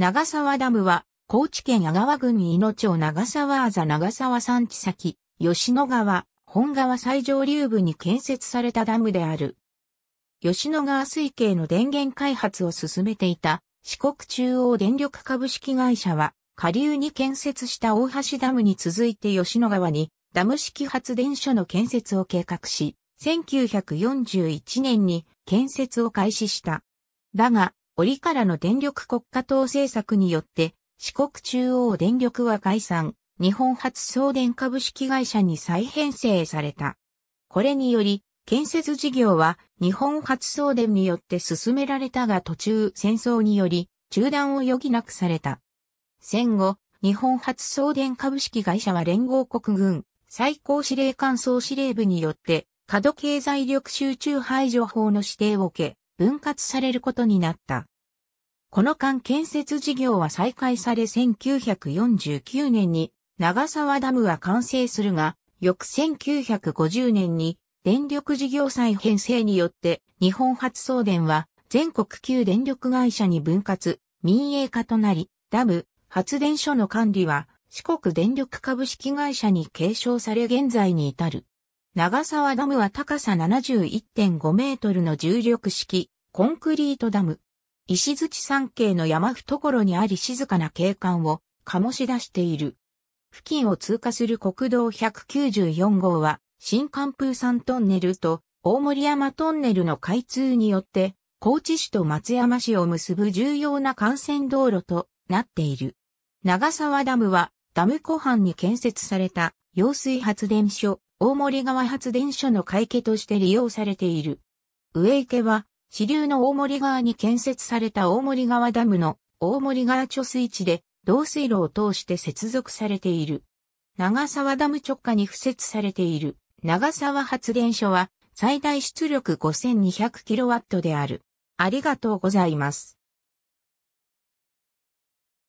長沢ダムは、高知県阿川郡命野町長沢あざ長沢山地先、吉野川、本川最上流部に建設されたダムである。吉野川水系の電源開発を進めていた四国中央電力株式会社は、下流に建設した大橋ダムに続いて吉野川にダム式発電所の建設を計画し、1941年に建設を開始した。だが、折からの電力国家党政策によって、四国中央電力は解散、日本初送電株式会社に再編成された。これにより、建設事業は日本初送電によって進められたが途中戦争により中断を余儀なくされた。戦後、日本初送電株式会社は連合国軍最高司令官総司令部によって過度経済力集中排除法の指定を受け、分割されることになった。この間建設事業は再開され1949年に長沢ダムは完成するが、翌1950年に電力事業再編成によって日本発送電は全国旧電力会社に分割、民営化となり、ダム、発電所の管理は四国電力株式会社に継承され現在に至る。長沢ダムは高さ71.5メートルの重力式コンクリートダム。石槌山系の山懐にあり静かな景観を醸し出している。付近を通過する国道194号は、新関風山トンネルと大森山トンネルの開通によって、高知市と松山市を結ぶ重要な幹線道路となっている。長沢ダムは、ダム湖畔に建設された揚水発電所、大森川発電所の会計として利用されている。上池は、支流の大森川に建設された大森川ダムの大森川貯水池で導水路を通して接続されている。長沢ダム直下に付設されている長沢発電所は最大出力 5200kW である。ありがとうございます。